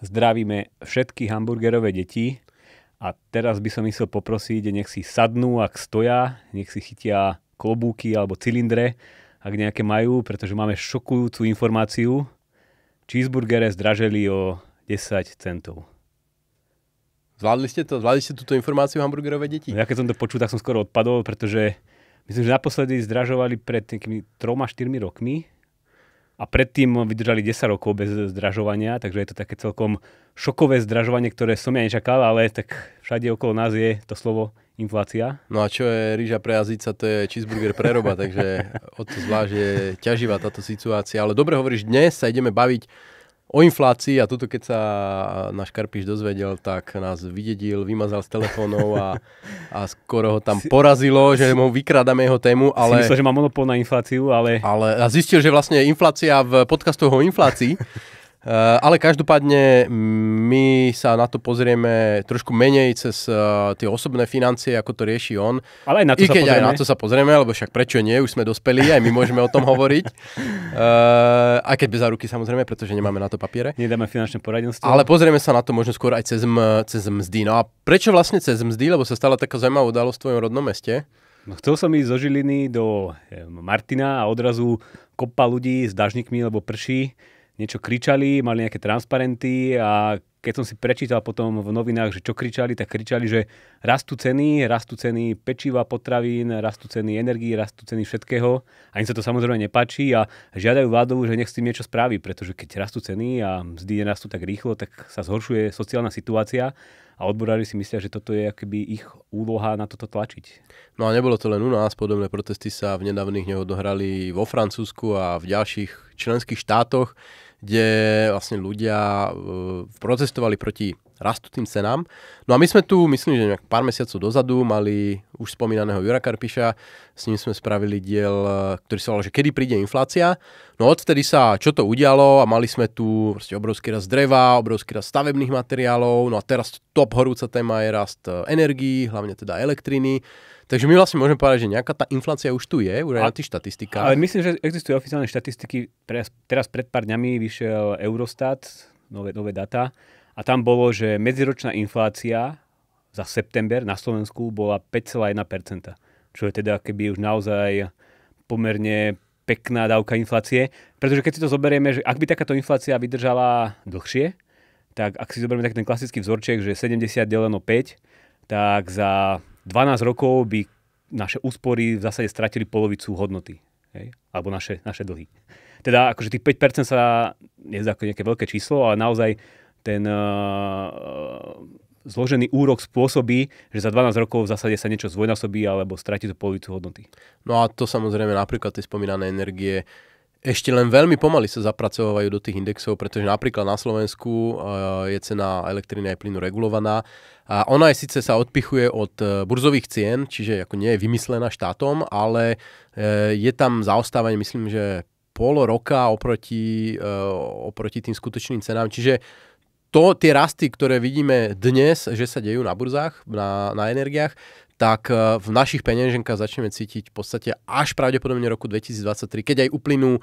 Zdravíme všetky hamburgerové deti a teraz by som myslel poprosiť, nech si sadnú, ak stoja, nech si chytia klobúky alebo cylindre, ak nejaké majú, pretože máme šokujúcu informáciu. Cheeseburgere zdraželi o 10 centov. Zvládli ste to? Zvládli ste túto informáciu hamburgerové deti? No ja keď som to počul, tak som skoro odpadol, pretože myslím, že naposledy zdražovali pred takými troma, štyrmi rokmi a predtým vydržali 10 rokov bez zdražovania, takže je to také celkom šokové zdražovanie, ktoré som ja nečakal, ale tak všade okolo nás je to slovo inflácia. No a čo je rýža pre jazyca, to je cheeseburger preroba, takže od to zvlášť je ťaživá táto situácia. Ale dobre hovoríš, dnes sa ideme baviť o inflácii a toto keď sa náš Karpiš dozvedel, tak nás vydedil, vymazal z telefónov a, a skoro ho tam si, porazilo, že mu vykrádame jeho tému. Ale, si myslel, že má monopol na infláciu, ale... ale... A zistil, že vlastne inflácia v podcastoch o inflácii Eh, ale každopádne mm, my sa na to pozrieme trošku menej cez uh, tie osobné financie, ako to rieši on. Ale aj na to I keď sa pozrieme. aj na to sa pozrieme, lebo však prečo nie, už sme dospeli, aj my môžeme o tom hovoriť. Uh, eh, aj keď bez ruky samozrejme, pretože nemáme na to papiere. Nedáme finančné poradenstvo. Ale pozrieme sa na to možno skôr aj cez, m, cez mzdy. No a prečo vlastne cez mzdy? Lebo sa stala taká zaujímavá udalosť v tvojom rodnom meste. No, chcel som ísť zo Žiliny do Martina a odrazu kopa ľudí s dažnikmi, lebo prší niečo kričali, mali nejaké transparenty a keď som si prečítal potom v novinách, že čo kričali, tak kričali, že rastú ceny, rastú ceny pečiva, potravín, rastú ceny energii, rastú ceny všetkého. A im sa to samozrejme nepáči a žiadajú vládu, že nech s tým niečo spraví, pretože keď rastú ceny a mzdy nerastú tak rýchlo, tak sa zhoršuje sociálna situácia a odborári si myslia, že toto je akoby ich úloha na toto tlačiť. No a nebolo to len u nás, podobné protesty sa v nedávnych dohrali vo Francúzsku a v ďalších členských štátoch kde vlastne ľudia e, protestovali proti rastú tým cenám. No a my sme tu, myslím, že nejak pár mesiacov dozadu mali už spomínaného Jura Karpiša, s ním sme spravili diel, e, ktorý sa volal, že kedy príde inflácia. No odvtedy sa čo to udialo a mali sme tu proste obrovský rast dreva, obrovský rast stavebných materiálov, no a teraz top horúca téma je rast e, energií, hlavne teda elektriny. Takže my vlastne môžeme povedať, že nejaká tá inflácia už tu je, už aj na tých štatistikách. Ale myslím, že existujú oficiálne štatistiky. Teraz, teraz pred pár dňami vyšiel Eurostat, nové, nové data, a tam bolo, že medziročná inflácia za september na Slovensku bola 5,1%, čo je teda keby už naozaj pomerne pekná dávka inflácie. Pretože keď si to zoberieme, že ak by takáto inflácia vydržala dlhšie, tak ak si zoberieme tak ten klasický vzorček, že 70 deleno 5, tak za 12 rokov by naše úspory v zásade stratili polovicu hodnoty. Hej? Alebo naše, naše dlhy. Teda akože tých 5% sa je ako nejaké veľké číslo, ale naozaj ten uh, zložený úrok spôsobí, že za 12 rokov v zásade sa niečo zvojnásobí alebo stratí tú polovicu hodnoty. No a to samozrejme napríklad tie spomínané energie ešte len veľmi pomaly sa zapracovajú do tých indexov, pretože napríklad na Slovensku eh, je cena elektriny aj plynu regulovaná. A ona aj síce sa odpichuje od eh, burzových cien, čiže ako nie je vymyslená štátom, ale eh, je tam zaostávanie, myslím, že pol roka oproti, oproti tým skutočným cenám. Čiže to, tie rasty, ktoré vidíme dnes, že sa dejú na burzách, na, na energiách, tak eh, v našich peňaženkách začneme cítiť v podstate až pravdepodobne roku 2023, keď aj uplynú eh,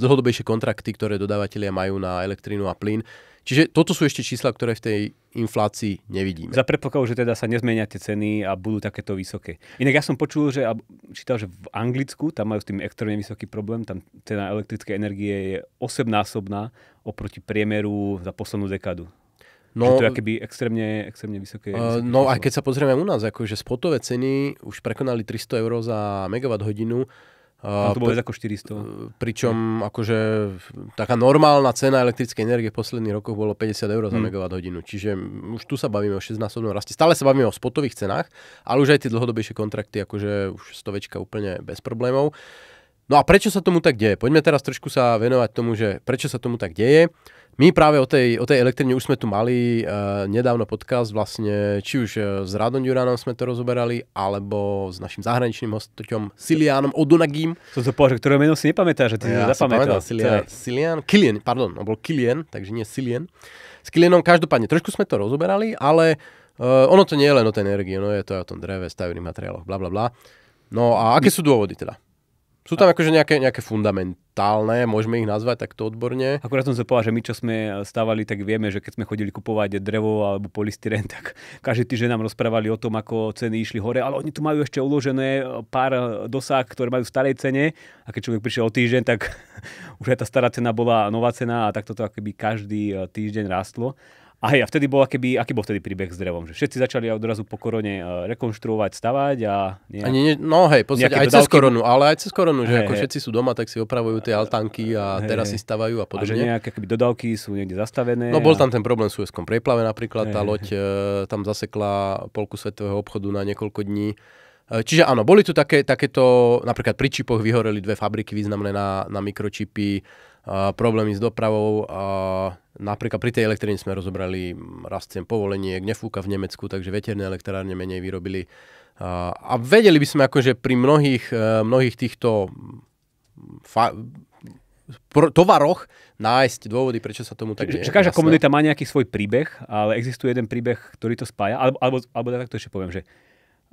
dlhodobejšie kontrakty, ktoré dodávateľia majú na elektrínu a plyn. Čiže toto sú ešte čísla, ktoré v tej inflácii nevidíme. Za predpokladu, že teda sa nezmenia tie ceny a budú takéto vysoké. Inak ja som počul, že čítal, že v Anglicku tam majú s tým extrémne vysoký problém, tam cena elektrickej energie je 8-násobná oproti priemeru za poslednú dekadu. No, že to je akéby extrémne, extrémne vysoké. Uh, no a keď sa pozrieme u nás, akože spotové ceny už prekonali 300 eur za megawatt hodinu. Uh, to eh, bolo ako 400. Eh, pričom akože taká normálna cena elektrickej energie v posledných rokoch bolo 50 eur za hmm. megawatt hodinu. Čiže už tu sa bavíme o 6-násobnom raste. Stále sa bavíme o spotových cenách, ale už aj tie dlhodobejšie kontrakty, akože už stovečka úplne bez problémov. Uh, No a prečo sa tomu tak deje? Poďme teraz trošku sa venovať tomu, že prečo sa tomu tak deje. My práve o tej, o tej elektrine už sme tu mali e, nedávno podcast, vlastne či už eh, s Radom Ďuránom sme to rozoberali, alebo s našim zahraničným hostom Silianom Odunagím. Som to povedal, ktoré meno si nepamätá, že ty ja si zapamätal. Silian, Silian, Kilian, pardon, on bol Kilian, takže nie Silian. S Kilianom každopádne trošku sme to rozoberali, ale e, ono to nie je len o tej energii, ono je to aj o tom dreve, stavebných materiáloch, bla bla bla. No a aké sú dôvody teda? Sú tam akože nejaké, nejaké fundamentálne, môžeme ich nazvať takto odborne. Akurát som sa povedal, že my čo sme stávali, tak vieme, že keď sme chodili kupovať drevo alebo polystyren, tak každý týždeň nám rozprávali o tom, ako ceny išli hore, ale oni tu majú ešte uložené pár dosah, ktoré majú v starej cene a keď človek prišiel o týždeň, tak už aj tá stará cena bola nová cena a takto to akoby každý eh, týždeň rástlo. A hej, a vtedy bol, akéby, aký bol vtedy príbeh s drevom? Že všetci začali odrazu po korone e, rekonštruovať, stavať a... Nejak, Ani ne, no hej, podstate aj dodávky... cez koronu, ale aj cez koronu, že hej, ako hej. všetci sú doma, tak si opravujú tie altanky a hej, teraz hej. si stavajú a podobne. A že nejaké akéby, dodávky sú niekde zastavené. No bol tam ten problém s Suezkom preplave napríklad, hej, tá loď hej. E, tam zasekla polku svetového obchodu na niekoľko dní. E, čiže áno, boli tu také, takéto, napríklad pri čipoch vyhoreli dve fabriky významné na, na mikročipy, a problémy s dopravou a napríklad pri tej elektrine sme rozobrali rast cien povoleniek, nefúka v Nemecku, takže veterné elektrárne menej vyrobili. A, a vedeli by sme akože pri mnohých, e, mnohých týchto mm, fa- tovaroch nájsť dôvody, prečo sa tomu tak deje. Že každá komunita má nejaký svoj príbeh, ale existuje jeden príbeh, ktorý to spája. Alebo, alebo, alebo takto ešte poviem, že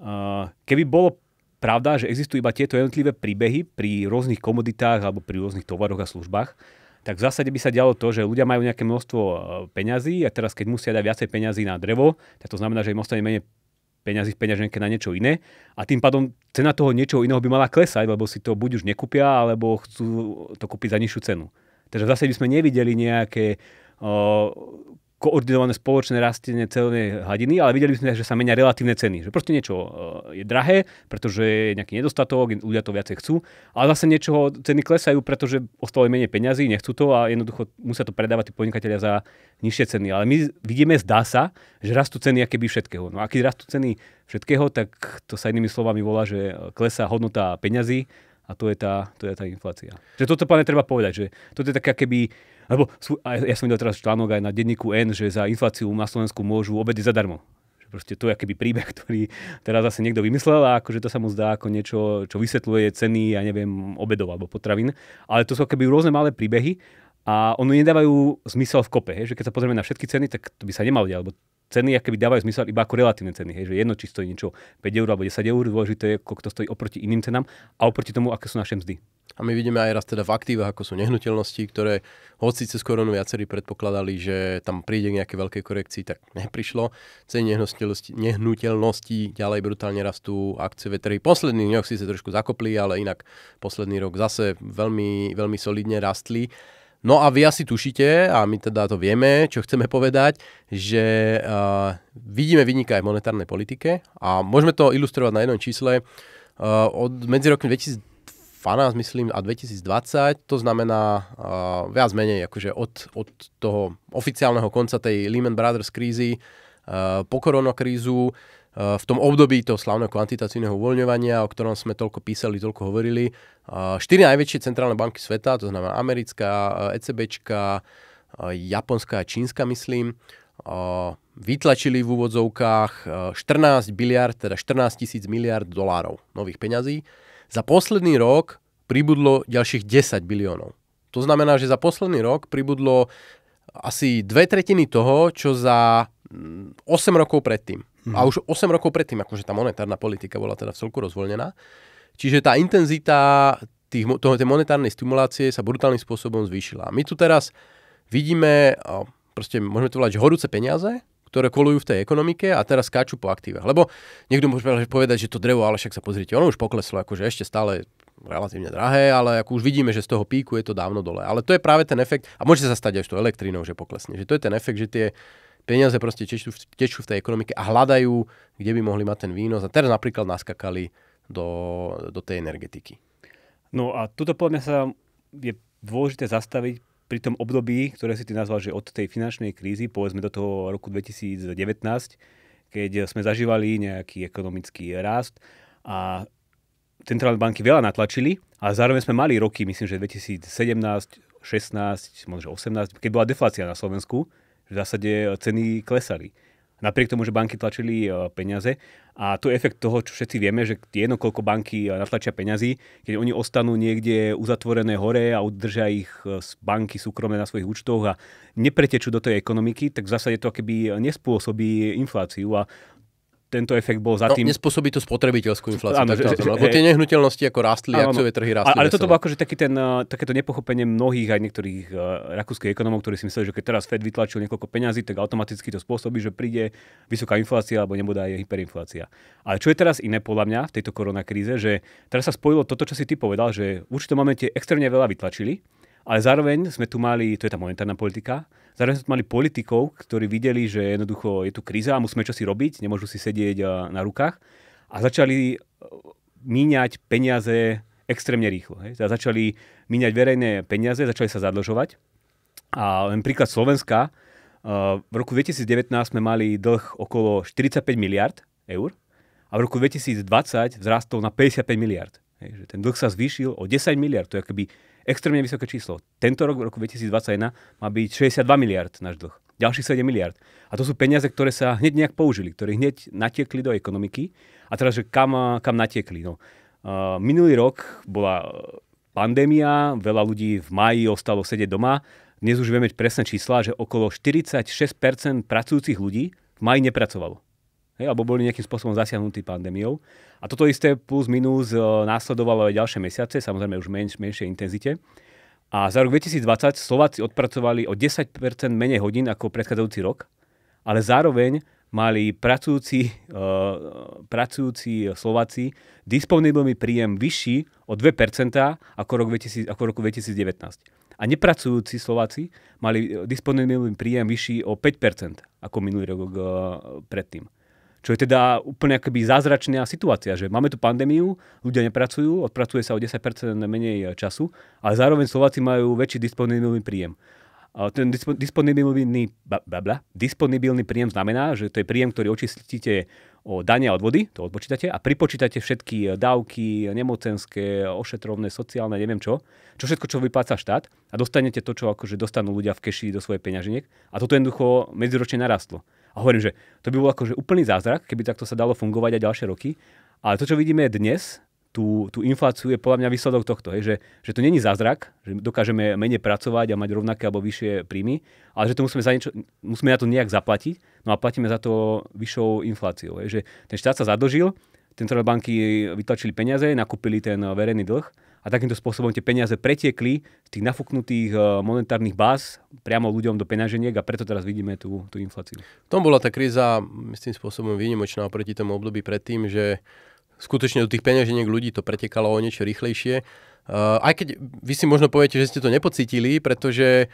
uh, keby bolo pravda, že existujú iba tieto jednotlivé príbehy pri rôznych komoditách alebo pri rôznych tovaroch a službách, tak v zásade by sa dialo to, že ľudia majú nejaké množstvo e, peňazí a teraz keď musia dať viacej peňazí na drevo, tak to znamená, že im ostane menej peňazí v peňaženke na niečo iné a tým pádom cena toho niečoho iného by mala klesať, lebo si to buď už nekúpia, alebo chcú to kúpiť za nižšiu cenu. Takže v zásade by sme nevideli nejaké e, koordinované spoločné rastenie celnej hladiny, ale videli by sme, že sa menia relatívne ceny. Že proste niečo eh, je drahé, pretože je nejaký nedostatok, ľudia to viacej chcú, ale zase niečo ceny klesajú, pretože ostalo menej peňazí, nechcú to a jednoducho musia to predávať tí podnikatelia za nižšie ceny. Ale my vidíme, zdá sa, že rastú ceny by všetkého. No a keď rastú ceny všetkého, tak to sa inými slovami volá, že eh, klesá hodnota peňazí a to je tá, to je tá inflácia. Že toto, pane, treba povedať, že toto je taká keby lebo sú, aj, ja som videl teraz článok aj na denníku N, že za infláciu na Slovensku môžu obedy zadarmo. Že proste to je keby príbeh, ktorý teraz zase niekto vymyslel a akože to sa mu zdá ako niečo, čo vysvetľuje ceny, ja neviem, obedov alebo potravín. Ale to sú keby rôzne malé príbehy a ono nedávajú zmysel v kope. Hej? Že keď sa pozrieme na všetky ceny, tak to by sa nemalo diať, lebo ceny aké by dávajú zmysel iba ako relatívne ceny. Hej, že jedno, či stojí niečo 5 eur alebo 10 eur, dôležité je, ako to stojí oproti iným cenám a oproti tomu, aké sú naše mzdy. A my vidíme aj raz teda v aktívach, ako sú nehnuteľnosti, ktoré hoci cez koronu viacerí predpokladali, že tam príde k nejaké veľké korekcii, tak neprišlo. Ceny nehnuteľnosti, nehnuteľnosti ďalej brutálne rastú akcie e trhy. Posledný rok si sa trošku zakopli, ale inak posledný rok zase veľmi, veľmi solidne rastli. No a vy asi tušíte, a my teda to vieme, čo chceme povedať, že uh, vidíme vynika aj v monetárnej politike a môžeme to ilustrovať na jednom čísle. Uh, od medzi rokom 2000 myslím, a 2020. To znamená uh, viac menej akože od, od toho oficiálneho konca tej Lehman Brothers krízy uh, po koronokrízu v tom období toho slavného kvantitatívneho uvoľňovania, o ktorom sme toľko písali, toľko hovorili. Štyri najväčšie centrálne banky sveta, to znamená americká, ECBčka, japonská a čínska, myslím, vytlačili v úvodzovkách 14 biliard, teda 14 tisíc miliard dolárov nových peňazí. Za posledný rok pribudlo ďalších 10 biliónov. To znamená, že za posledný rok pribudlo asi dve tretiny toho, čo za 8 mm, rokov predtým. Hmm. A už 8 rokov predtým, akože tá monetárna politika bola teda v celku rozvoľnená. Čiže tá intenzita tých, toho, tej monetárnej stimulácie sa brutálnym spôsobom zvýšila. My tu teraz vidíme, proste môžeme to volať, že horúce peniaze, ktoré kolujú v tej ekonomike a teraz skáču po aktívach. Lebo niekto môže povedať, že to drevo, ale však sa pozrite, ono už pokleslo, akože ešte stále relatívne drahé, ale ako už vidíme, že z toho píku je to dávno dole. Ale to je práve ten efekt, a môže sa stať aj s tou elektrínou, že poklesne, že to je ten efekt, že tie peniaze proste tečú, tečú v tej ekonomike a hľadajú, kde by mohli mať ten výnos. A teraz napríklad naskakali do, do tej energetiky. No a tuto podľa mňa sa je dôležité zastaviť pri tom období, ktoré si ty nazval, že od tej finančnej krízy, povedzme do toho roku 2019, keď sme zažívali nejaký ekonomický rast a centrálne banky veľa natlačili, a zároveň sme mali roky, myslím, že 2017, 16, možno 18, keď bola deflácia na Slovensku, v zásade ceny klesali. Napriek tomu, že banky tlačili e, peniaze a to je efekt toho, čo všetci vieme, že jedno koľko banky e, natlačia peňazí, keď oni ostanú niekde uzatvorené hore a udržia ich e, banky súkromné na svojich účtoch a nepretečú do tej ekonomiky, tak v zásade to keby nespôsobí infláciu a tento efekt bol za no, tým... No, nespôsobí to spotrebiteľskú infláciu. Áno, takto, že, že, lebo tie nehnuteľnosti ako rástli, áno, akciové trhy rástli. Ale veselo. toto bolo akože taký ten, e, takéto nepochopenie mnohých aj niektorých uh, rakúskych ekonomov, ktorí si mysleli, že keď teraz Fed vytlačil niekoľko peňazí, tak automaticky to spôsobí, že príde vysoká inflácia alebo nebude aj hyperinflácia. Ale čo je teraz iné podľa mňa v tejto koronakríze, že teraz sa spojilo toto, čo si ty povedal, že v určitom momente extrémne veľa vytlačili, ale zároveň sme tu mali, to je tá monetárna politika, Zároveň sme mali politikov, ktorí videli, že jednoducho je tu kríza a musíme čosi robiť, nemôžu si sedieť na rukách a začali e, míňať peniaze extrémne rýchlo. Hej. Teda začali míňať verejné peniaze, začali sa zadlžovať. A len príklad Slovenska. E, v roku 2019 sme mali dlh okolo 45 miliard eur a v roku 2020 vzrastol na 55 miliard. Hej, že ten dlh sa zvýšil o 10 miliard, to je akoby extrémne vysoké číslo. Tento rok, v roku 2021, má byť 62 miliard náš dlh. Ďalších 7 miliard. A to sú peniaze, ktoré sa hneď nejak použili, ktoré hneď natiekli do ekonomiky. A teraz, že kam, kam natiekli. No. minulý rok bola e, pandémia, veľa ľudí v maji ostalo sedieť doma. Dnes už vieme presné čísla, že okolo 46% pracujúcich ľudí v maji nepracovalo hej, alebo boli nejakým spôsobom zasiahnutí pandémiou. A toto isté plus minus e, následovalo aj ďalšie mesiace, samozrejme už menš, menšej intenzite. A za rok 2020 Slováci odpracovali o 10% menej hodín ako predchádzajúci rok, ale zároveň mali pracujúci, uh, pracujúci Slováci disponibilný príjem vyšší o 2% ako, rok 2000, ako roku 2019. A nepracujúci Slováci mali e, disponibilný príjem vyšší o 5% ako minulý rok uh, predtým. Čo je teda úplne akoby zázračná situácia, že máme tu pandémiu, ľudia nepracujú, odpracuje sa o 10% menej času, ale zároveň Slováci majú väčší disponibilný príjem. A ten dispo, disponibilný, babla, disponibilný príjem znamená, že to je príjem, ktorý očistíte o dania od vody, to odpočítate a pripočítate všetky dávky, nemocenské, ošetrovné, sociálne, neviem čo, čo všetko, čo vypláca štát a dostanete to, čo akože dostanú ľudia v keši do svojej peňaženiek. A toto jednoducho medziročne narastlo. A hovorím, že to by bol akože úplný zázrak, keby takto sa dalo fungovať aj ďalšie roky. Ale to, čo vidíme dnes, tú, tú infláciu je podľa mňa výsledok tohto, hej, že, že to není zázrak, že dokážeme menej pracovať a mať rovnaké alebo vyššie príjmy, ale že to musíme, za niečo, musíme na to nejak zaplatiť, no a platíme za to vyššou infláciou. Hej, že ten štát sa zadožil, centrálne banky vytlačili peniaze, nakúpili ten verejný dlh a takýmto spôsobom tie peniaze pretiekli z tých nafúknutých eh, monetárnych báz priamo ľuďom do peňaženiek a preto teraz vidíme tú, tú infláciu. V tom bola tá kríza myslím spôsobom výnimočná oproti tomu období predtým, že skutočne do tých peňaženiek ľudí to pretekalo o niečo rýchlejšie. Uh, aj keď vy si možno poviete, že ste to nepocítili, pretože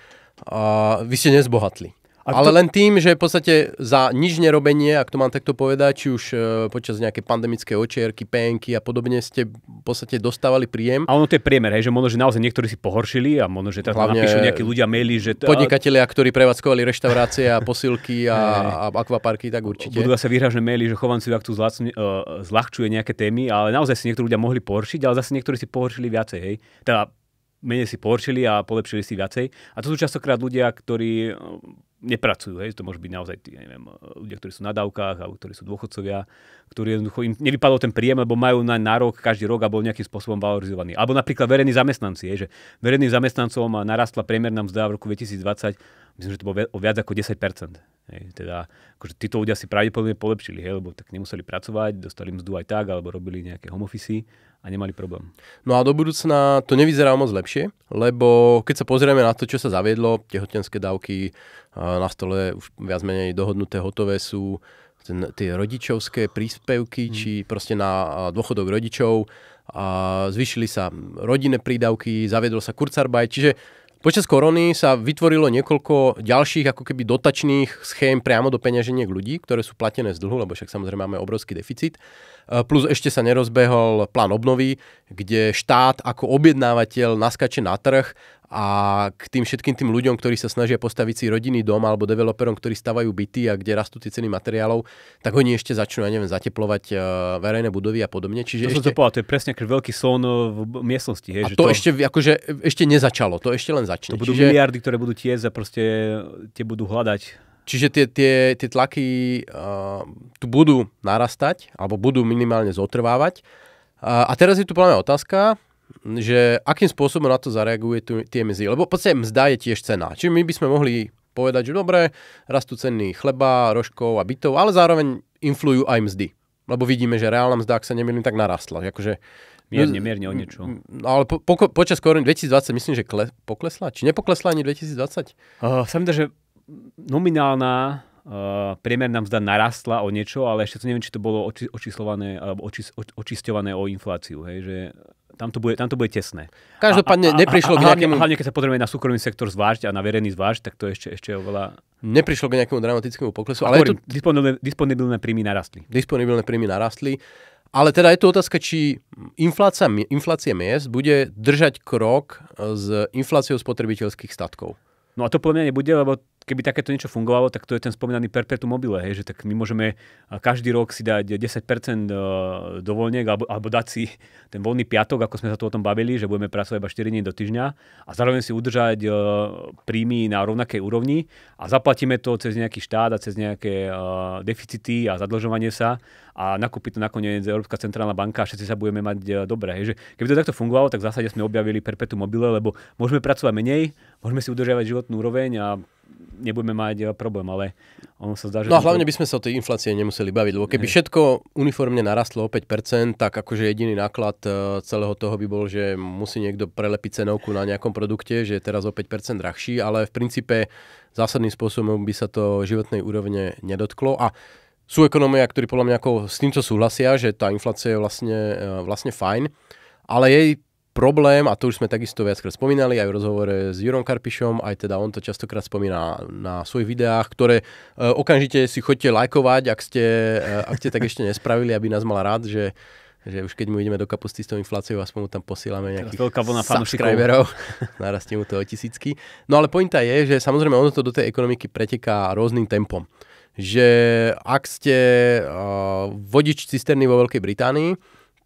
uh, vy ste nezbohatli. A Ale to... len tým, že v podstate za nič nerobenie, ak to mám takto povedať, či už e, počas nejaké pandemické očierky, penky a podobne ste v podstate dostávali príjem. A ono to je priemer, hej, že možno, že naozaj niektorí si pohoršili a možno, že teraz Hlavne napíšu nejakí ľudia maili, že... T- podnikatelia, ktorí prevádzkovali reštaurácie a posilky a, a akvaparky, tak určite. Budú sa výhražné maily, že chovanci ak tu e, zľahčuje nejaké témy, ale naozaj si niektorí ľudia mohli pohoršiť, ale zase niektorí si pohoršili viacej, hej. Teda menej si pohoršili a polepšili si viacej. A to sú častokrát ľudia, ktorí nepracujú, hej, to môže byť naozaj tí, neviem, ľudia, ktorí sú na dávkach alebo ktorí sú dôchodcovia, ktorí jednoducho im nevypadol ten príjem, lebo majú na nárok každý rok a bol nejakým spôsobom valorizovaný. Alebo napríklad verejní zamestnanci, hej, že verejným zamestnancom narastla priemerná mzda v roku 2020, myslím, že to bolo o viac ako 10 Hej, teda, akože títo ľudia si pravdepodobne polepšili, hej, lebo tak nemuseli pracovať, dostali mzdu aj tak, alebo robili nejaké home office a nemali problém. No a do budúcna to nevyzerá moc lepšie, lebo keď sa pozrieme na to, čo sa zaviedlo, tehotenské dávky na stole už viac menej dohodnuté, hotové sú, ten, tie rodičovské príspevky, hmm. či proste na dôchodok rodičov, a zvyšili sa rodinné prídavky, zaviedol sa Kurzarbeit, čiže Počas korony sa vytvorilo niekoľko ďalších ako keby dotačných schém priamo do peňaženiek ľudí, ktoré sú platené z dlhu, lebo však samozrejme máme obrovský deficit. E, plus ešte sa nerozbehol plán obnovy, kde štát ako objednávateľ naskače na trh a k tým všetkým tým ľuďom, ktorí sa snažia postaviť si rodinný dom alebo developerom, ktorí stavajú byty a kde rastú tie ceny materiálov, tak oni ešte začnú, ja neviem, zateplovať e, verejné budovy a podobne. Čiže to ešte... som to povedal, to je presne ako veľký slon e, v miestnosti. Hej, a že to, to, ešte, akože, ešte nezačalo, to ešte len začne. To budú Čiže... miliardy, ktoré budú tie a proste tie budú hľadať Čiže tie, tie, tie tlaky uh, tu budú narastať, alebo budú minimálne zotrvávať. Uh, a teraz je tu plná otázka, že akým spôsobom na to zareaguje tu, tie mzdy. Lebo v podstate mzda je tiež cena. Čiže my by sme mohli povedať, že dobre, rastú ceny chleba, rožkov a bytov, ale zároveň influujú aj mzdy. Lebo vidíme, že reálna mzda, ak sa nemýlim, tak narastla. Akože, mierne, mierne o niečo. Mm, ale po, po, počas korony 2020 myslím, že kle, poklesla? Či nepoklesla ani 2020? Uh, Samozrejme, že nominálna Uh, priemerná mzda narastla o niečo, ale ešte to neviem, či to bolo oči, očislované, alebo oči, oč, očisťované o infláciu. Hej, že tam to bude, tam to bude tesné. Každopádne a, a, neprišlo a, a, a, k nejakému... Hlavne, keď sa pozrieme na súkromný sektor zvlášť a na verejný zvlášť, tak to ešte, ešte oveľa... Neprišlo k nejakému dramatickému poklesu, ale... Hovorím, to... disponibilné, disponibilné príjmy narastli. Disponibilné príjmy narastli. Ale teda je tu otázka, či inflácia, inflácia miest bude držať krok s infláciou spotrebiteľských statkov. No a to podľa mňa nebude, lebo keby takéto niečo fungovalo, tak to je ten spomínaný perpetuum mobile, hej, že tak my môžeme každý rok si dať 10% e, dovolniek alebo, alebo dať si ten voľný piatok, ako sme sa tu o tom bavili, že budeme pracovať iba 4 dní do týždňa a zároveň si udržať e, príjmy na rovnakej úrovni a zaplatíme to cez nejaký štát a cez nejaké e, deficity a zadlžovanie sa a nakúpi to nakoniec Európska centrálna banka a všetci sa budeme mať dobré. Hej, že keby to takto fungovalo, tak v zásade sme objavili perpetuum mobile, lebo môžeme pracovať menej, môžeme si udržiavať životnú úroveň a nebudeme mať eh, problém, ale ono sa zdá, že... No a hlavne by sme sa o tej inflácie nemuseli baviť, lebo keby hej. všetko uniformne narastlo o 5%, tak akože jediný náklad eh, celého toho by bol, že musí niekto prelepiť cenovku na nejakom produkte, že je teraz o 5% drahší, ale v princípe zásadným spôsobom by sa to životnej úrovne nedotklo a sú ekonomia, ktorí podľa mňa ako s týmto súhlasia, že tá inflácia je vlastne, eh, vlastne fajn, ale jej problém, a to už sme takisto viackrát spomínali aj v rozhovore s Jurom Karpišom, aj teda on to častokrát spomína na svojich videách, ktoré e, okamžite si chodte lajkovať, ak ste, e, ak ste tak ešte nespravili, aby nás mal rád, že že už keď mu ideme do kapusty s tou infláciou, aspoň mu tam posílame nejakých na subscriberov. Narastie mu to o tisícky. No ale pointa je, že samozrejme ono to do tej ekonomiky preteká rôznym tempom. Že ak ste uh, vodič cisterny vo Veľkej Británii,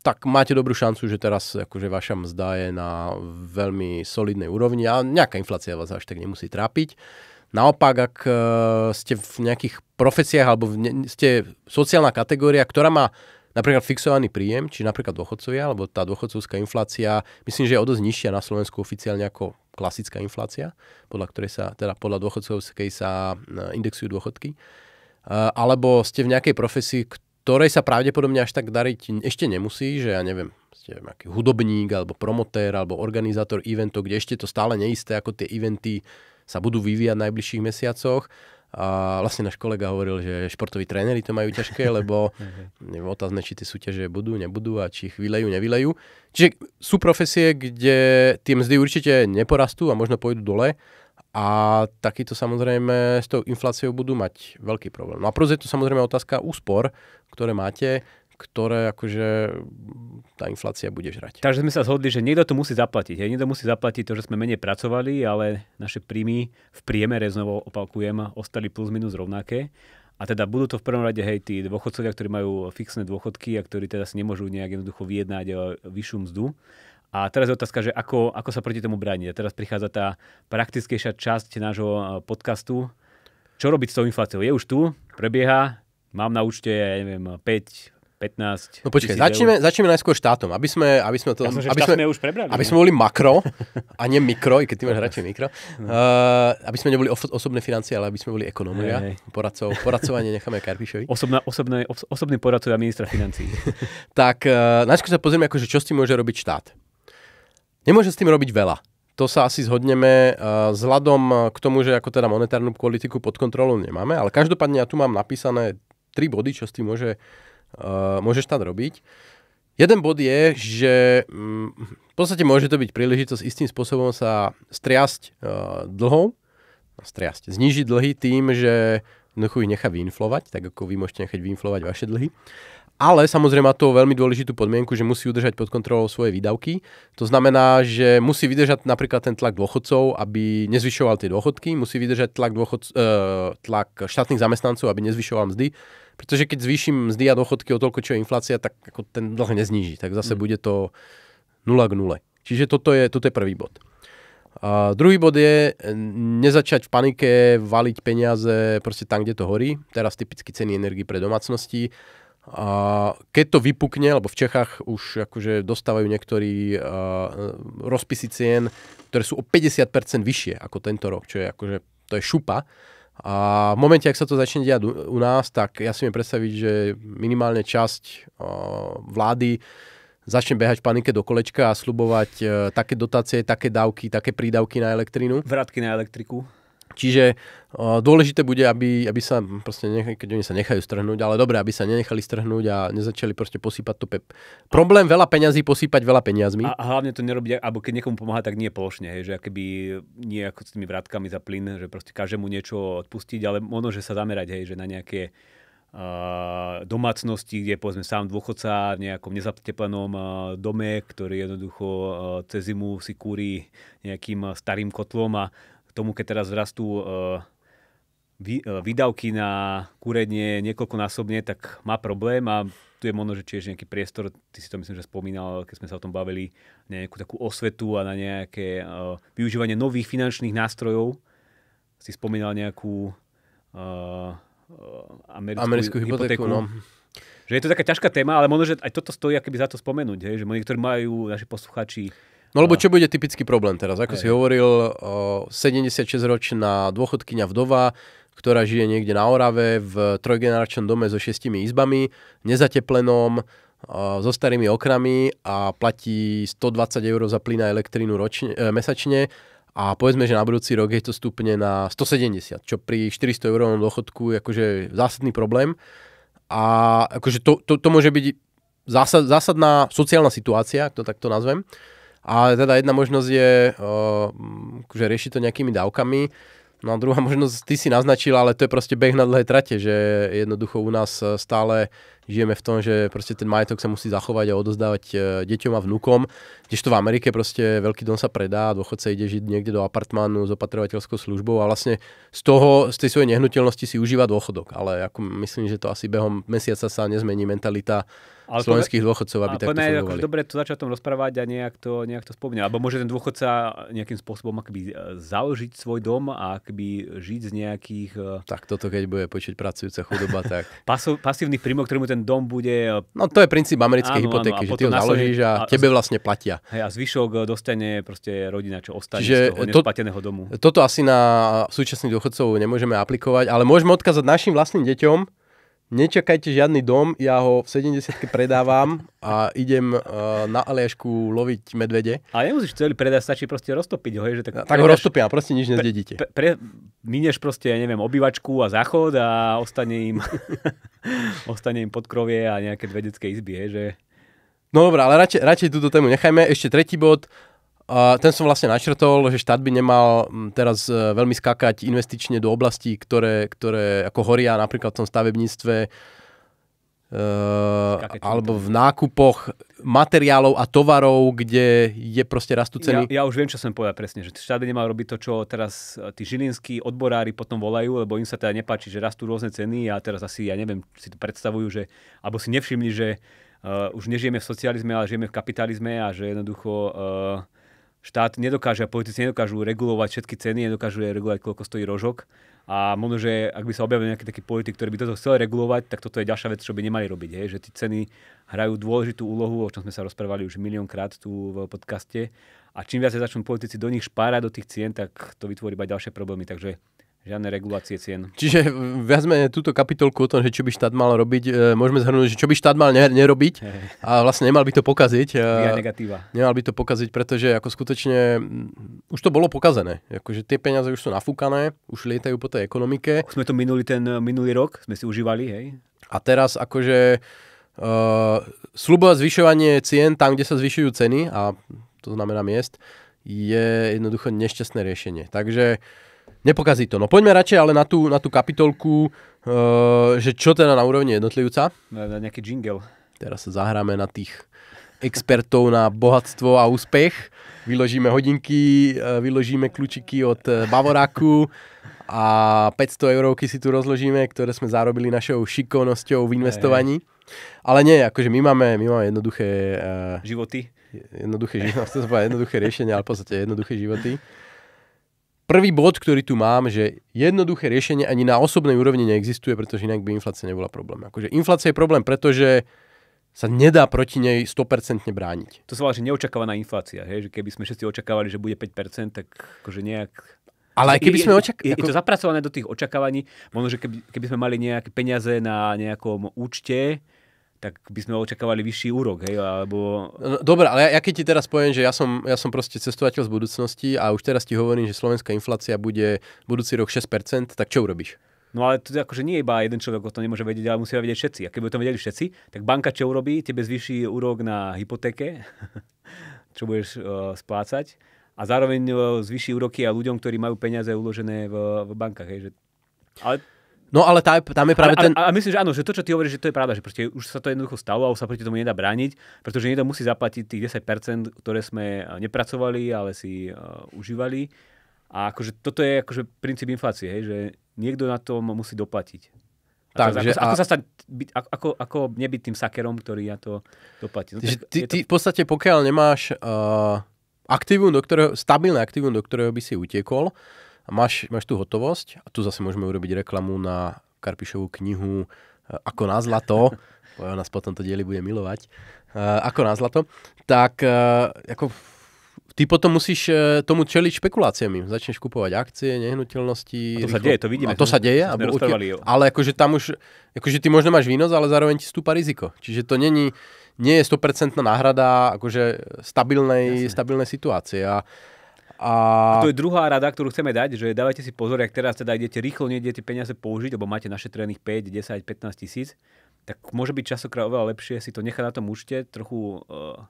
tak máte dobrú šancu, že teraz akože vaša mzda je na veľmi solidnej úrovni a nejaká inflácia vás až tak nemusí trápiť. Naopak, ak e, ste v nejakých profesiách alebo ne, ste sociálna kategória, ktorá má napríklad fixovaný príjem, či napríklad dôchodcovia, alebo tá dôchodcovská inflácia, myslím, že je o dosť nižšia na Slovensku oficiálne ako klasická inflácia, podľa ktorej sa, teda podľa dôchodcovskej sa e, indexujú dôchodky, e, alebo ste v nejakej profesii, ktorej sa pravdepodobne až tak dariť ešte nemusí, že ja neviem, ste nejaký hudobník, alebo promotér, alebo organizátor eventov, kde ešte to stále neisté, ako tie eventy sa budú vyvíjať v najbližších mesiacoch. A vlastne náš kolega hovoril, že športoví tréneri to majú ťažké, lebo neviem, otázne, či tie súťaže budú, nebudú a či ich vylejú, nevylejú. Čiže sú profesie, kde tie mzdy určite neporastú a možno pôjdu dole, a takýto samozrejme s tou infláciou budú mať veľký problém. No a plus je to samozrejme otázka úspor, ktoré máte, ktoré akože tá inflácia bude žrať. Takže sme sa zhodli, že niekto to musí zaplatiť. Hej. Niekto musí zaplatiť to, že sme menej pracovali, ale naše príjmy v priemere, znovu opakujem, ostali plus minus rovnaké. A teda budú to v prvom rade hej, tí dôchodcovia, ktorí majú fixné dôchodky a ktorí teda si nemôžu nejak jednoducho vyjednať e, vyššiu mzdu. A teraz je otázka, že ako, ako sa proti tomu brániť. A teraz prichádza tá praktickejšia časť nášho e, podcastu. Čo robiť s tou infláciou? Je už tu, prebieha, mám na účte, ja neviem, 5, 15. No počkaj, začneme, začneme najskôr štátom, aby sme, aby sme to... Ja som, aby sme, sme už prebrali. Aby ne? sme boli makro a nie mikro, i keď ty máš radšej mikro. No. Uh, aby sme neboli osobné financie, ale aby sme boli ekonómovia. Hey, hey. Poradcov, poradcovanie necháme Karpišovi. Osobná, osobné, osobný poradcovia ministra financí. tak uh, najskôr sa pozrieme, akože čo s tým môže robiť štát. Nemôže s tým robiť veľa. To sa asi zhodneme eh, vzhľadom k tomu, že ako teda monetárnu politiku pod kontrolou nemáme, ale každopádne ja tu mám napísané tri body, čo s tým môže, eh, môže štát robiť. Jeden bod je, že mm, v podstate môže to byť príležitosť istým spôsobom sa striasť eh, dlhou, striasť, znižiť dlhy tým, že jednoducho ich nechá vyinflovať, tak ako vy môžete nechať vyinflovať vaše dlhy. Ale samozrejme má to veľmi dôležitú podmienku, že musí udržať pod kontrolou svoje výdavky. To znamená, že musí vydržať napríklad ten tlak dôchodcov, aby nezvyšoval tie dôchodky, musí vydržať tlak, dôchod, uh, tlak štátnych zamestnancov, aby nezvyšoval mzdy. Pretože keď zvýšim mzdy a dôchodky o toľko, čo je inflácia, tak ako ten dlh nezníži. Tak zase mm. bude to 0 k 0. Čiže toto je, toto je prvý bod. A druhý bod je e, nezačať v panike valiť peniaze proste tam, kde to horí. Teraz typicky ceny energii pre domácnosti a keď to vypukne, lebo v Čechách už akože dostávajú niektorí uh, rozpisy cien, ktoré sú o 50% vyššie ako tento rok, čo je akože, to je šupa. A v momente, ak sa to začne diať u, u nás, tak ja si viem predstaviť, že minimálne časť uh, vlády začne behať v panike do kolečka a slubovať uh, také dotácie, také dávky, také prídavky na elektrínu. Vratky na elektriku. Čiže dôležité bude, aby, aby sa, proste nech, keď oni sa nechajú strhnúť, ale dobre, aby sa nenechali strhnúť a nezačali proste posýpať to. Pe- Problém veľa peňazí posýpať veľa peňazmi. A, a hlavne to nerobiť, alebo keď niekomu pomáha, tak nie plošne, hej, že keby nie ako s tými vrátkami za plyn, že proste každému niečo odpustiť, ale možno, že sa zamerať, hej, že na nejaké uh, domácnosti, kde povedzme sám dôchodca v nejakom nezateplenom uh, dome, ktorý jednoducho uh, cez zimu si kúri nejakým starým kotlom a tomu, keď teraz rastú e, e, výdavky na kúrenie niekoľkonásobne, tak má problém a tu je možno, že tiež nejaký priestor, ty si to myslím, že spomínal, keď sme sa o tom bavili, na nejakú takú osvetu a na nejaké e, využívanie nových finančných nástrojov. Si spomínal nejakú americkú, americkú hypotéku. hypotéku. No. Že je to taká ťažká téma, ale možno, že aj toto stojí by za to spomenúť, hej? že niektorí majú naši posluchači No lebo čo bude typický problém teraz? Ako Hej. si hovoril, 76-ročná dôchodkynia vdova, ktorá žije niekde na Orave v trojgeneračnom dome so šestimi izbami, nezateplenom, so starými okrami a platí 120 eur za plyn a elektrínu ročne, e, mesačne a povedzme, že na budúci rok je to stupne na 170, čo pri 400 eurovom dôchodku je akože zásadný problém. A akože to, to, to môže byť zásad, zásadná sociálna situácia, ak to takto nazvem. Uh, a teda jedna možnosť je, že rieši to nejakými dávkami. No a druhá možnosť, ty si naznačil, ale to je proste beh na dlhé trate, že jednoducho u nás stále žijeme v tom, že proste ten majetok sa musí zachovať a odozdávať e, deťom a vnúkom. Kdežto v Amerike proste veľký dom sa predá, dôchodca ide žiť niekde do apartmánu s opatrovateľskou službou a vlastne z toho, z tej svojej nehnuteľnosti si užíva dôchodok. Ale ako myslím, že to asi behom mesiaca sa nezmení mentalita ale slovenských dôchodcov, aby takto fungovali. Ako dobre to začať tom rozprávať a nejak to, nejak to spomínať. Alebo môže ten dôchodca nejakým spôsobom akby e, založiť svoj dom a akby žiť z nejakých... E, tak toto, keď bude počuť pracujúca chudoba, tak... Pasov, pasívnych príjmov, mu ten ten dom bude... E, no to je princíp americkej áno, hypotéky, áno, že ty ho založíš a, a tebe vlastne platia. Hej, a zvyšok e, dostane proste rodina, čo ostane Čiže z toho nesplateného domu. toto asi na súčasných dôchodcov nemôžeme aplikovať, ale môžeme odkázať našim vlastným deťom, Nečakajte žiadny dom, ja ho v 70 predávam a idem uh, na Aliašku loviť medvede. Ale nemusíš celý predať, stačí proste roztopiť ho. Hej, že tak, no, tak ho a proste nič nezdedíte. Pre, pre, minieš proste, ja neviem, obývačku a záchod a ostane im, ostane im podkrovie a nejaké dve detské izby. Hej, že... No dobré, ale radšej, radšej túto tému nechajme. Ešte tretí bod. A ten som vlastne načrtol, že štát by nemal mm, teraz e, veľmi skákať investične do oblastí, ktoré, ktoré ako horia napríklad v tom stavebníctve uh, alebo v nákupoch materiálov a tovarov, kde je proste rastú ceny. Ja, ja už viem, čo som povedal presne, že štát by nemal robiť to, čo teraz e, tí žilinskí odborári potom volajú, lebo im sa teda nepáči, že rastú rôzne ceny a teraz asi, ja neviem, si to predstavujú, že, alebo si nevšimli, že uh, už nežijeme v socializme, ale žijeme v kapitalizme a že jednoducho uh, štát nedokáže a politici nedokážu regulovať všetky ceny, nedokážu regulovať, koľko stojí rožok. A možno, že ak by sa objavil nejaký taký politik, ktorý by toto chcel regulovať, tak toto je ďalšia vec, čo by nemali robiť. Hej? Že tie ceny hrajú dôležitú úlohu, o čom sme sa rozprávali už miliónkrát tu v podcaste. A čím viac začnú politici do nich špárať, do tých cien, tak to vytvorí iba ďalšie problémy. Takže Žiadne regulácie cien. Čiže e, viac menej túto kapitolku o tom, že čo by štát mal robiť, e, môžeme zhrnúť, že čo by štát mal ne- nerobiť a vlastne nemal by to pokaziť. E, negatíva. Nemal by to pokaziť, pretože ako skutočne mm, už to bolo pokazené. Akože tie peniaze už sú nafúkané, už lietajú po tej ekonomike. Už sme to minuli ten e, minulý rok, sme si užívali, hej? A teraz akože uh, slubovať zvyšovanie cien tam, kde sa zvyšujú ceny, a to znamená miest, je jednoducho nešťastné riešenie. Takže uh, Nepokazí to. No poďme radšej ale na tú, na tú kapitolku, uh, že čo teda na úrovni jednotlivca. Na, na nejaký jingle. Teraz sa zahráme na tých expertov na bohatstvo a úspech. Vyložíme hodinky, eh, vyložíme kľúčiky od eh, Bavoráku a 500 eurovky si tu rozložíme, ktoré sme zarobili našou šikovnosťou v investovaní. ale nie, akože my máme, my máme jednoduché... životy. Jednoduché, životy, jednoduché riešenia, ale v podstate jednoduché životy prvý bod, ktorý tu mám, že jednoduché riešenie ani na osobnej úrovni neexistuje, pretože inak by inflácia nebola problém. Akože inflácia je problém, pretože sa nedá proti nej 100% brániť. To sa volá, že neočakávaná inflácia. Hej? Že keby sme všetci očakávali, že bude 5%, tak akože nejak... Ale aj keby sme očakávali... Je, je, to zapracované do tých očakávaní. Možno, že keby, keby sme mali nejaké peniaze na nejakom účte, tak by sme očakávali vyšší úrok, hej, alebo... No, dobre, ale ja, ja keď ti teraz poviem, že ja som, ja som proste cestovateľ z budúcnosti a už teraz ti hovorím, že slovenská inflácia bude budúci rok 6%, tak čo urobíš? No ale to akože nie iba jeden človek o to nemôže vedieť, ale musia vedieť všetci. A keby to vedeli všetci, tak banka čo urobí? Tebe zvyší úrok na hypotéke, čo budeš uh, splácať. A zároveň uh, e, zvyší úroky aj ľuďom, ktorí majú peniaze uložené v, v bankách. Hej, že... Ale No ale tá, tam je práve ale, ten... A, a myslím, že áno, že to, čo ty hovoríš, že to je pravda, že proste už sa to jednoducho stalo a už sa proti tomu nedá brániť, pretože niekto musí zaplatiť tých 10%, ktoré sme eh, nepracovali, ale si uh, užívali. A akože toto je akože princíp inflácie, hej, že niekto na tom musí doplatiť. A že ako, a... ako, sa stať, byť, ako, ako nebyť tým sakerom, ktorý na to doplatí. No, ty, to... ty v podstate pokiaľ nemáš uh, eh, aktívum, do ktorého, stabilné aktívum, do ktorého by si utekol, máš, máš tu hotovosť a tu zase môžeme urobiť reklamu na Karpišovú knihu e, Ako na zlato. Bojo nás po tomto dieli bude milovať. E, ako na zlato. Tak e, ako ty potom musíš tomu čeliť špekuláciami. Začneš kupovať akcie, nehnuteľnosti. A to sa deje, to vidíme. A to sa deje. To alebo ale akože tam už, akože ty možno máš výnos, ale zároveň ti stúpa riziko. Čiže to není, nie je 100% náhrada akože stabilnej, Jasne. stabilnej situácie. A a... a to je druhá rada, ktorú chceme dať, že dávajte si pozor, ak teraz teda idete rýchlo niekde peniaze použiť, lebo máte našetrených 5, 10, 15 tisíc, tak môže byť časokrát oveľa lepšie si to nechať na tom účte, trochu, uh,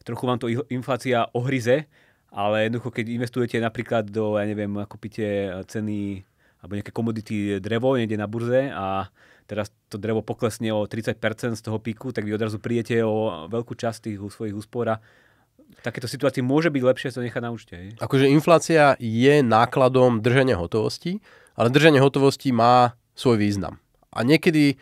trochu vám to inflácia ohryze, ale jednoducho, keď investujete napríklad do, ja neviem, kúpite eh, ceny alebo nejaké komodity eh, drevo niekde na burze a teraz to drevo poklesne o 30% z toho píku, tak vy odrazu príjete o veľkú časť tých svojich úspor a v takéto situácii môže byť lepšie to nechať na účte. Je? Akože inflácia je nákladom držania hotovosti, ale držanie hotovosti má svoj význam. A niekedy,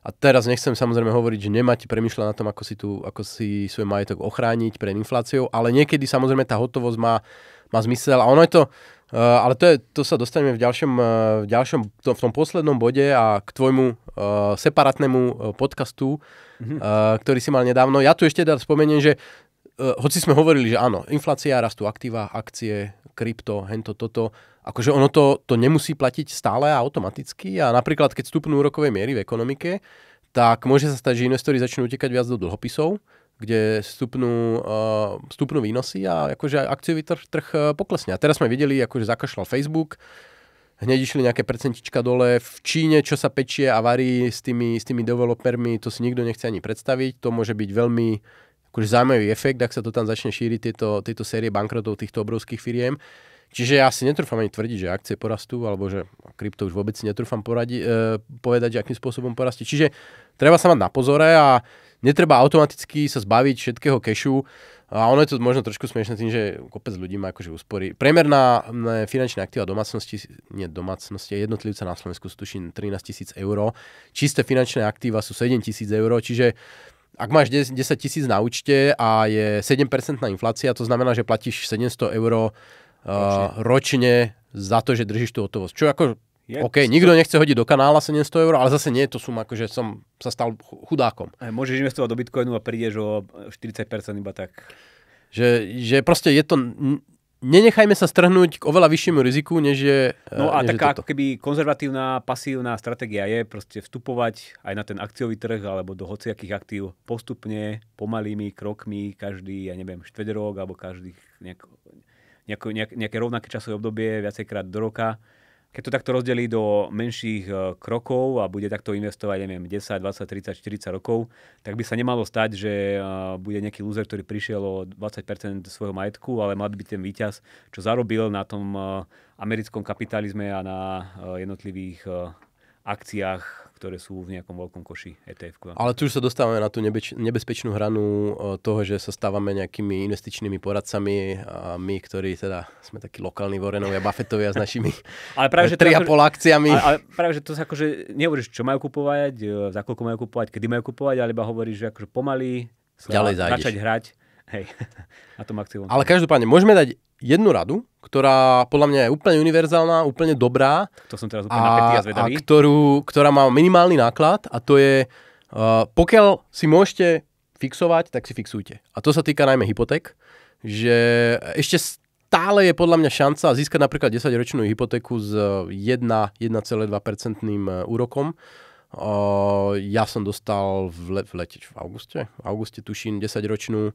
a teraz nechcem samozrejme hovoriť, že nemáte premyšľať na tom, ako si, tu, ako si svoj majetok ochrániť pred infláciou, ale niekedy samozrejme tá hotovosť má, má zmysel a ono je to, Uh, ale to, je, to sa dostaneme v ďalšom, uh, v ďalšom to, v tom poslednom bode a k tvojmu uh, separátnemu uh, podcastu, mm-hmm. uh, ktorý si mal nedávno. Ja tu ešte teda spomeniem, že E, hoci sme hovorili, že áno, inflácia, rastú aktíva, akcie, krypto, hento, toto, akože ono to, to nemusí platiť stále a automaticky a napríklad, keď stupnú úrokové miery v ekonomike, tak môže sa stať, že investori začnú utekať viac do dlhopisov, kde stupnú, uh, e, stupnú výnosy a akože akciový trh, trh e, poklesne. A teraz sme videli, akože zakašľal Facebook, hneď išli nejaké percentička dole. V Číne, čo sa pečie a varí s tými, s tými developermi, to si nikto nechce ani predstaviť. To môže byť veľmi akože zaujímavý efekt, ak sa to tam začne šíriť, tieto, tieto série bankrotov týchto obrovských firiem. Čiže ja si netrúfam ani tvrdiť, že akcie porastú, alebo že krypto už vôbec si netrúfam poradi, e, povedať, že akým spôsobom porastie. Čiže treba sa mať na pozore a netreba automaticky sa zbaviť všetkého kešu. A ono je to možno trošku smiešne tým, že kopec ľudí má akože úspory. Priemerná finančná aktíva domácnosti, nie domácnosti, jednotlivca na Slovensku sú tuším 13 tisíc eur. Čisté finančné aktíva sú 7 tisíc eur, čiže ak máš 10 tisíc na účte a je 7% inflácia, to znamená, že platíš 700 eur eh, ročne. Uh, ročne za to, že držíš tú hotovosť. Čo ako, je OK, to... nikto nechce hodiť do kanála 700 eur, ale zase nie, to sú ako, že som sa stal chudákom. E, môžeš investovať do Bitcoinu a prídeš o 40% iba tak. Že, že proste je to nenechajme sa strhnúť k oveľa vyššiemu riziku, než je... E, no a taká toto. keby konzervatívna, pasívna stratégia je proste vstupovať aj na ten akciový trh alebo do hociakých aktív postupne, pomalými krokmi, každý, ja neviem, štvrť rok alebo každý nejak, nejak, nejak, nejaké rovnaké časové obdobie, viacejkrát do roka keď to takto rozdelí do menších e, krokov a bude takto investovať, neviem, 10, 20, 30, 40 rokov, tak by sa nemalo stať, že e, bude nejaký lúzer, ktorý prišiel o 20% svojho majetku, ale mal by byť ten výťaz, čo zarobil na tom e, americkom kapitalizme a na jednotlivých akciách, ktoré sú v nejakom veľkom koši etf Ale tu už sa dostávame na tú nebeč- nebezpečnú hranu e, toho, že sa stávame nejakými investičnými poradcami a my, ktorí teda sme takí lokálni Vorenovia, Buffettovia s našimi ale práve, že 3,5 akože- pol akciami. Ale, ale práve, že to sa akože nehovoríš, čo majú kupovať, e, za koľko majú kupovať, kedy majú kupovať, ale iba hovoríš, že akože pomaly sa Ďalej začať hrať Hej, na tom akciu. Ale každopádne, môžeme dať jednu radu, ktorá podľa mňa je úplne univerzálna, úplne dobrá. To som teraz úplne a, a, a ktorú, ktorá má minimálny náklad a to je, uh, pokiaľ si môžete fixovať, tak si fixujte. A to sa týka najmä hypoték, že ešte stále je podľa mňa šanca získať napríklad 10-ročnú hypotéku s 1,2% e, úrokom Uh, ja som dostal v, le, v lete, v auguste, v auguste tuším 10-ročnú uh,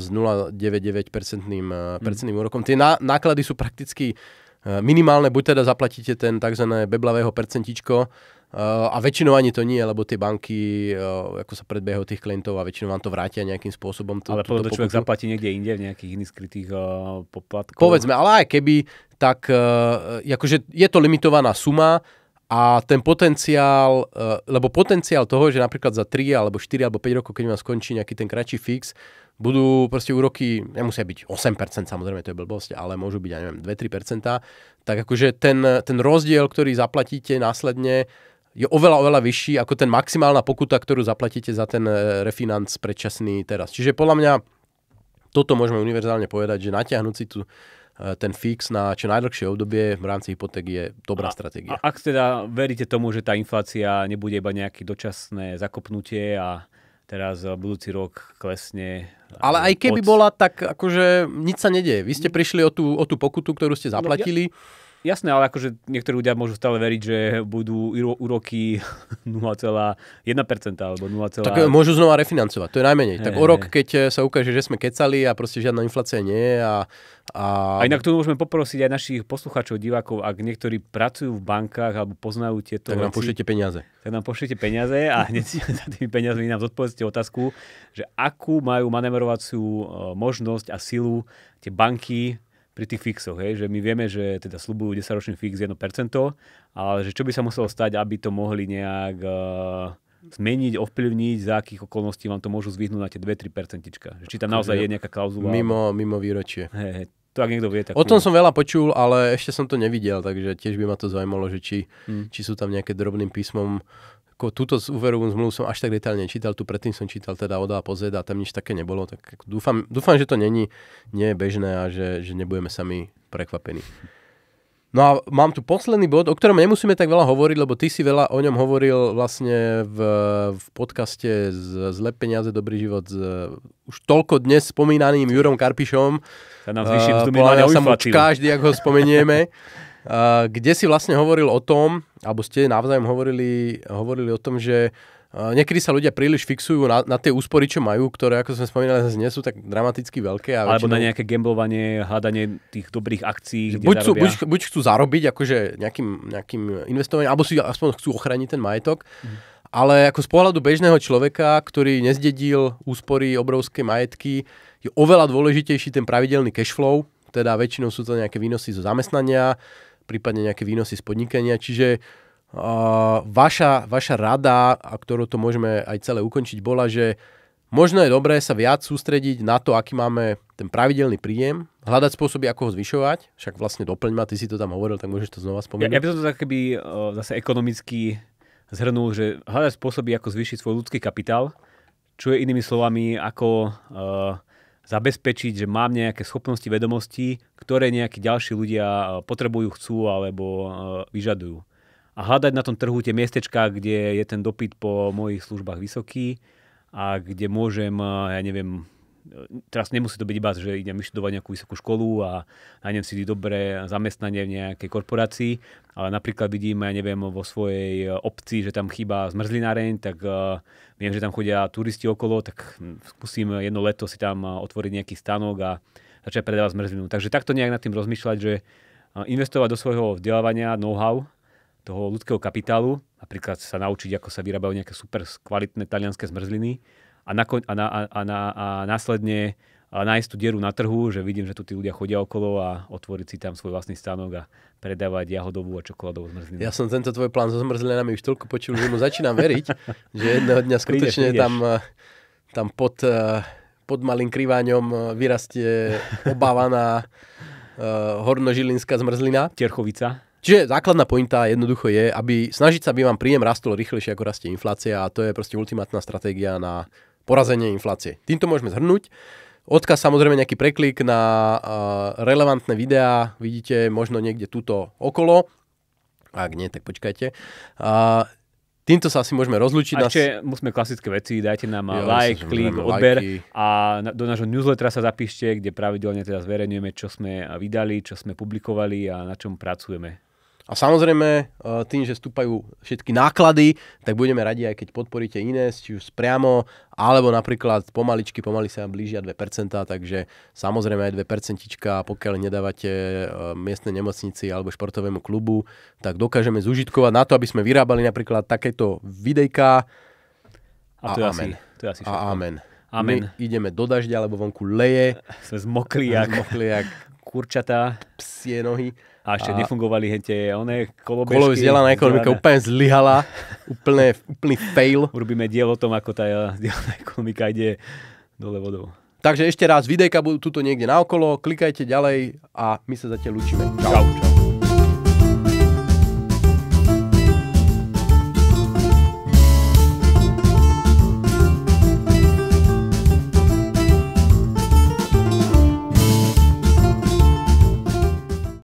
e, s 0,99% e, mm. úrokom. Tie ná, náklady sú prakticky e, minimálne, buď teda zaplatíte ten tzv. beblavého percentičko, a väčšinou ani to nie, lebo tie banky ako sa predbiehajú tých klientov a väčšinou vám to vrátia nejakým spôsobom. To, ale povedať, človek zaplatí niekde inde v nejakých iných skrytých uh, poplatkoch. Povedzme, ale aj keby, tak uh, akože je to limitovaná suma, a ten potenciál, eh, lebo potenciál toho, že napríklad za 3 alebo 4 alebo 5 rokov, keď vám skončí nejaký ten kratší fix, budú proste úroky, nemusia byť 8%, samozrejme to je blbosť, ale môžu byť, ja neviem, 2-3%, tak akože ten, ten rozdiel, ktorý zaplatíte následne, je oveľa, oveľa vyšší ako ten maximálna pokuta, ktorú zaplatíte za ten eh, refinanc predčasný teraz. Čiže podľa mňa toto môžeme univerzálne povedať, že natiahnuť si tú Eh, ten fix na čo najdlhšie obdobie v rámci hypotéky je dobrá a, stratégia. A ak teda veríte tomu, že tá inflácia nebude iba nejaké dočasné zakopnutie a teraz eh, budúci rok klesne. Eh, Ale aj keby bola, tak akože nič sa nedieje. Vy ste prišli o tú, o tú pokutu, ktorú ste zaplatili. No, ja Jasné, ale akože niektorí ľudia môžu stále veriť, že budú úroky 0,1% alebo 0, tak e, môžu znova refinancovať, to je najmenej. Hey, tak o rok, keď e, sa ukáže, že sme kecali a proste žiadna inflácia nie je a, a... a inak tu môžeme poprosiť aj našich poslucháčov, divákov, ak niektorí pracujú v bankách alebo poznajú tieto Tak nám pošlite peniaze. Tak nám pošlite peniaze a hneď za tými peniazmi nám zodpovedzte otázku, že akú majú manevrovaciu e, možnosť a silu tie banky pri tých fixoch, hej, že my vieme, že teda slubujú 10-ročný fix 1%, ale že čo by sa muselo stať, aby to mohli nejak uh, zmeniť, ovplyvniť, za akých okolností vám to môžu zvyhnúť na tie 2-3%. Či tam naozaj je nejaká klauzula. Mimo, mimo výročie. Hej, hej, to ak niekto vie. Tak... O tom som veľa počul, ale ešte som to nevidel, takže tiež by ma to zaujímalo, že či, hmm. či sú tam nejaké drobným písmom ako túto úverovú zmluvu som až tak detálne čítal, tu predtým som čítal teda od A po Z a tam nič také nebolo, tak dúfam, dúfam že to není, nie je bežné a že, že nebudeme sami prekvapení. No a mám tu posledný bod, o ktorom nemusíme tak veľa hovoriť, lebo ty si veľa o ňom hovoril vlastne v, v podcaste z Zle peniaze, dobrý život s už toľko dnes spomínaným Jurom Karpišom. No ja nám uh, sa mu každý, ako ho spomenieme. kde si vlastne hovoril o tom, alebo ste navzájom hovorili, hovorili o tom, že Niekedy sa ľudia príliš fixujú na, na tie úspory, čo majú, ktoré, ako sme spomínali, zase nie sú tak dramaticky veľké. A Alebo väčšinou... na nejaké gamblovanie, hľadanie tých dobrých akcií. buď, sú, buď, buď chcú zarobiť akože nejakým, nejakým investovaním, alebo si aspoň chcú ochraniť ten majetok. Mhm. Ale ako z pohľadu bežného človeka, ktorý nezdedil úspory, obrovské majetky, je oveľa dôležitejší ten pravidelný cashflow, teda väčšinou sú to nejaké výnosy zo zamestnania, prípadne nejaké výnosy z podnikania. Čiže uh, vaša, vaša rada, a ktorú to môžeme aj celé ukončiť, bola, že možno je dobré sa viac sústrediť na to, aký máme ten pravidelný príjem, hľadať spôsoby, ako ho zvyšovať, však vlastne doplň ma, ty si to tam hovoril, tak môžeš to znova spomenúť. Ja, ja by som to tak keby uh, zase ekonomicky zhrnul, že hľadať spôsoby, ako zvýšiť svoj ľudský kapitál, čo je inými slovami, ako uh, zabezpečiť, že mám nejaké schopnosti, vedomosti, ktoré nejakí ďalší ľudia e, potrebujú, chcú alebo e, vyžadujú. A hľadať na tom trhu tie miestečka, kde je ten dopyt po mojich službách vysoký a kde môžem, e, ja neviem, teraz nemusí to byť iba, že idem vyštudovať nejakú vysokú školu a nájdem si dobré zamestnanie v nejakej korporácii, ale napríklad vidím, ja neviem, vo svojej obci, že tam chýba zmrzlináreň, tak uh, viem, že tam chodia turisti okolo, tak skúsim jedno leto si tam eh, otvoriť nejaký stanok a začať predávať zmrzlinu. Takže takto nejak nad tým rozmýšľať, že eh, investovať do svojho vzdelávania, know-how, toho ľudského kapitálu, napríklad sa naučiť, ako sa vyrábajú nejaké super kvalitné talianské zmrzliny, a, na, a, na, a, na, a následne a nájsť tú dieru na trhu, že vidím, že tu tí ľudia chodia okolo a otvoriť si tam svoj vlastný stánok a predávať jahodovú a čokoládovú zmrzlinu. Ja som tento tvoj plán so zmrzlinami už toľko počul, že mu začínam veriť, že jedného dňa skutočne prídeš, prídeš. tam, eh, tam pod, eh, pod malým kriváňom eh, vyrastie obávaná hornožilinská zmrzlina. Terchovica. Čiže základná pointa jednoducho je, aby snažiť sa, aby vám príjem rastol rýchlejšie, ako rastie inflácia a to je proste ultimátna stratégia na porazenie inflácie. Týmto môžeme zhrnúť. Odkaz samozrejme nejaký preklik na uh, relevantné videá, vidíte možno niekde tuto okolo. Ak nie, tak počkajte. Uh, Týmto sa asi môžeme rozlučiť. A ešte nás... musíme klasické veci, dajte nám jo, like, klik, odber lajky. a do nášho newslettera sa zapíšte, kde pravidelne teda zverejňujeme, čo sme vydali, čo sme publikovali a na čom pracujeme. A samozrejme, eh, tým, že stúpajú všetky náklady, tak budeme radi, aj keď podporíte iné, či už priamo, alebo napríklad pomaličky, pomaly sa blížia 2%, takže samozrejme aj 2%, pokiaľ nedávate eh, miestnej nemocnici alebo športovému klubu, tak dokážeme zužitkovať na to, aby sme vyrábali napríklad takéto videjká. A, a to je amen. Asi, to je asi všetko. a amen. amen. My ideme do dažďa, alebo vonku leje. Sme zmokli jak, zmokli jak kurčatá. Psie nohy. A ešte a... nefungovali hente one kolobežky. Kolo vzdelaná ekonomika úplne zlyhala, úplne, úplný fail. Urobíme dielo o tom, ako tá vzdelaná ekonomika ide dole vodou. Takže ešte raz, videjka budú tuto niekde naokolo, klikajte ďalej a my sa zatiaľ učíme. Čau. Čau.